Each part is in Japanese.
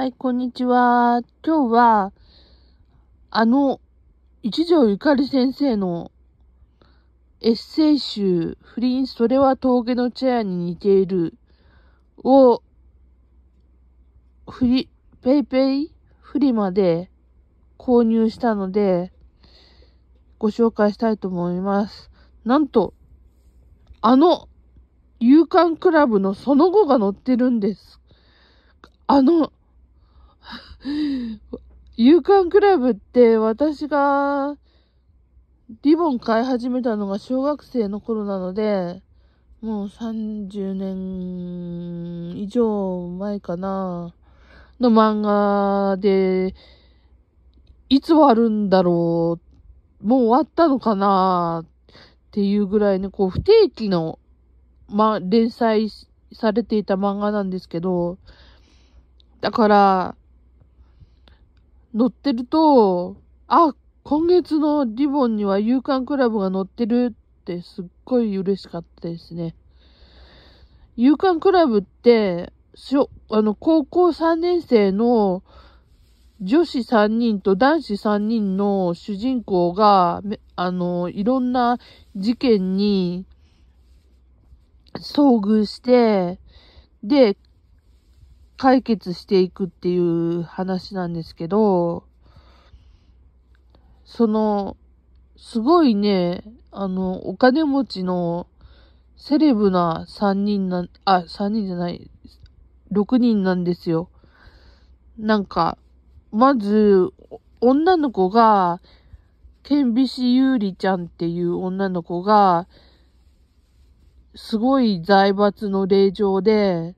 はい、こんにちは。今日は、あの、一条ゆかり先生のエッセイ集、不倫、それは峠のチェアに似ている、を、フリ、ペイペイフリマで購入したので、ご紹介したいと思います。なんと、あの、勇敢クラブのその後が載ってるんです。あの、勇 敢クラブって私がリボン買い始めたのが小学生の頃なので、もう30年以上前かな、の漫画で、いつ終わるんだろう、もう終わったのかな、っていうぐらいね、こう不定期の、ま、連載されていた漫画なんですけど、だから、乗ってると、あ、今月のリボンには勇敢クラブが乗ってるってすっごい嬉しかったですね。勇敢クラブって、しょ、あの、高校3年生の女子3人と男子3人の主人公が、あの、いろんな事件に遭遇して、で、解決していくっていう話なんですけど、その、すごいね、あの、お金持ちのセレブな3人な、あ、3人じゃない、6人なんですよ。なんか、まず、女の子が、ケンビシユーリちゃんっていう女の子が、すごい財閥の令嬢で、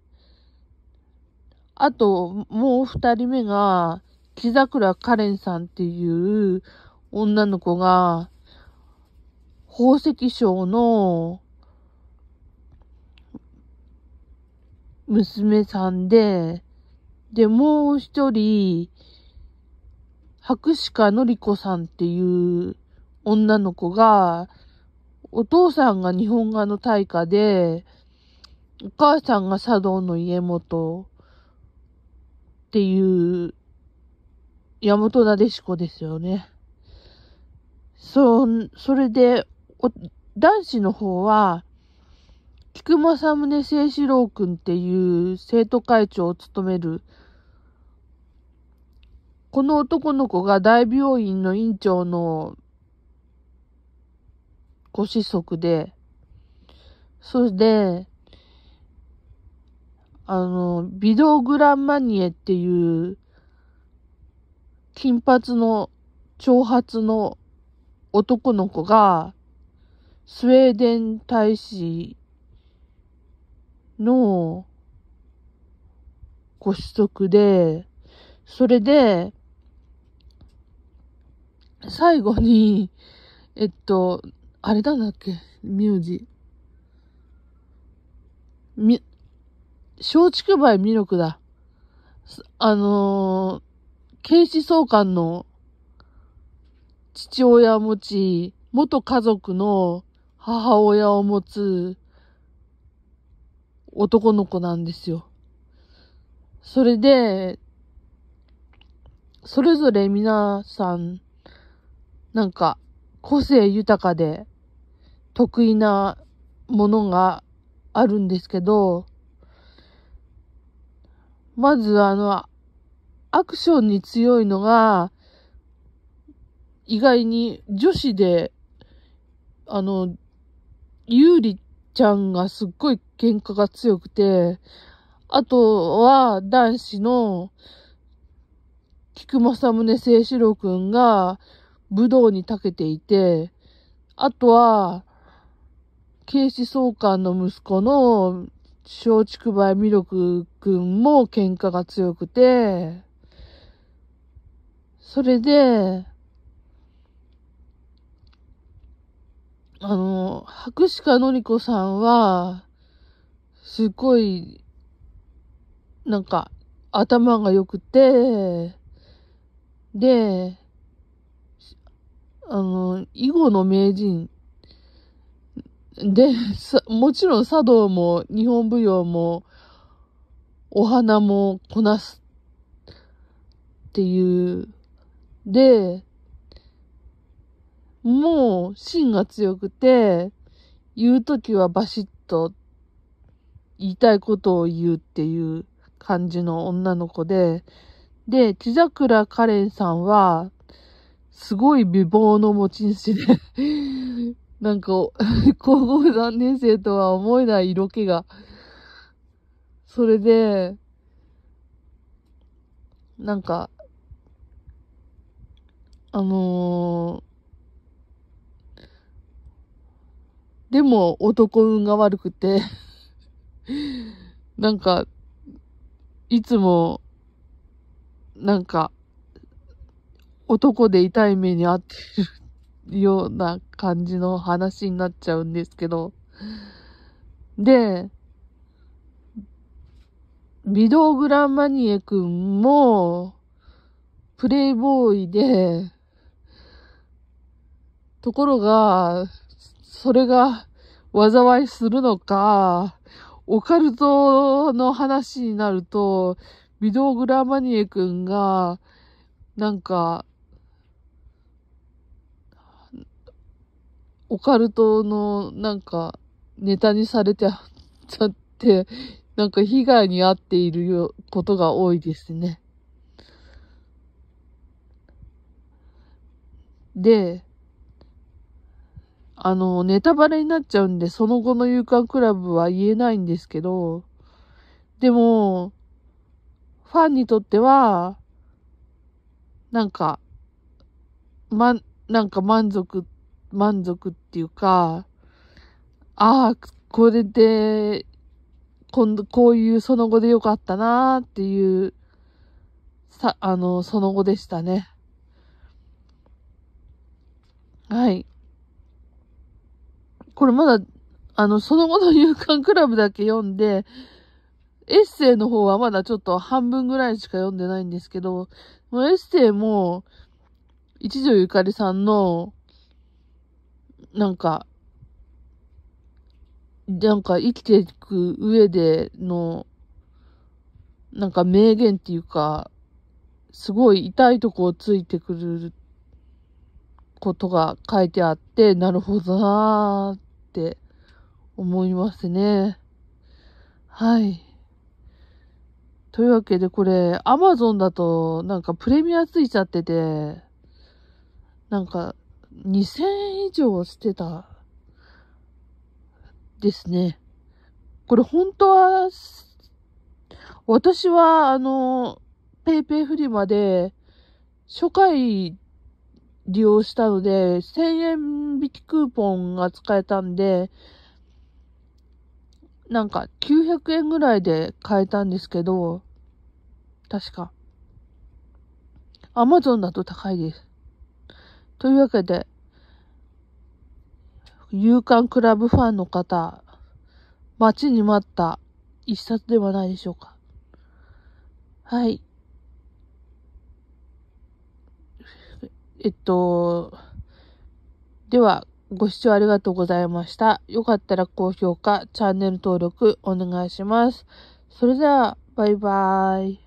あと、もう二人目が、木桜カレンさんっていう女の子が、宝石商の娘さんで、で、もう一人、白鹿のりこさんっていう女の子が、お父さんが日本画の大家で、お母さんが茶道の家元っていう、山本なでしこですよね。そう、それで、男子の方は、菊正宗清志郎君っていう生徒会長を務める、この男の子が大病院の院長のご子息で、それで、あの、ビドグランマニエっていう、金髪の、長髪の男の子が、スウェーデン大使のご子息で、それで、最後に、えっと、あれなんだっけミューみ、松竹梅魅力だ。あのー、警視総監の父親を持ち、元家族の母親を持つ男の子なんですよ。それで、それぞれ皆さん、なんか、個性豊かで、得意なものがあるんですけど、まずあの、アクションに強いのが、意外に女子で、あの、ゆうりちゃんがすっごい喧嘩が強くて、あとは男子の菊正宗聖四郎くんが武道に長けていて、あとは、警視総監の息子の松竹梅魅力くんも喧嘩が強くて、それで、あの、白鹿のりこさんは、すごい、なんか、頭が良くて、で、あの、囲碁の名人で、もちろん茶道も日本舞踊もお花もこなすっていう。で、もう芯が強くて、言うときはバシッと言いたいことを言うっていう感じの女の子で、で、木桜カレンさんは、すごい美貌の持ち主でなんか、高校3年生とは思えない色気が。それで、なんか、あのー、でも男運が悪くて なんか、いつも、なんか、男で痛い目に遭ってるような感じの話になっちゃうんですけど。で、ビドーグラマニエ君も、プレイボーイで、ところが、それが災いするのか、オカルトの話になると、ビドーグラマニエ君が、なんか、オカルトのなんかネタにされて ゃって、なんか被害に遭っていることが多いですね。で、あの、ネタバレになっちゃうんで、その後の勇敢クラブは言えないんですけど、でも、ファンにとっては、なんか、ま、なんか満足満足っていうか、ああ、これで、今度、こういうその後でよかったなーっていう、さ、あの、その後でしたね。はい。これまだ、あの、その後の勇敢クラブだけ読んで、エッセイの方はまだちょっと半分ぐらいしか読んでないんですけど、もうエッセイも、一条ゆかりさんのなんか、なんか生きていく上での、なんか名言っていうか、すごい痛いとこをついてくることが書いてあって、なるほどなーって思いますね。はい。というわけでこれ、アマゾンだとなんかプレミアついちゃってて、なんか2000円以上してたですね。これ本当は、私はあの、ペイペイフリマで初回利用したので、1000円引きクーポンが使えたんで、なんか900円ぐらいで買えたんですけど、確か。アマゾンだと高いです。というわけで、勇敢クラブファンの方、待ちに待った一冊ではないでしょうか。はい。えっと、では、ご視聴ありがとうございました。よかったら高評価、チャンネル登録お願いします。それでは、バイバーイ。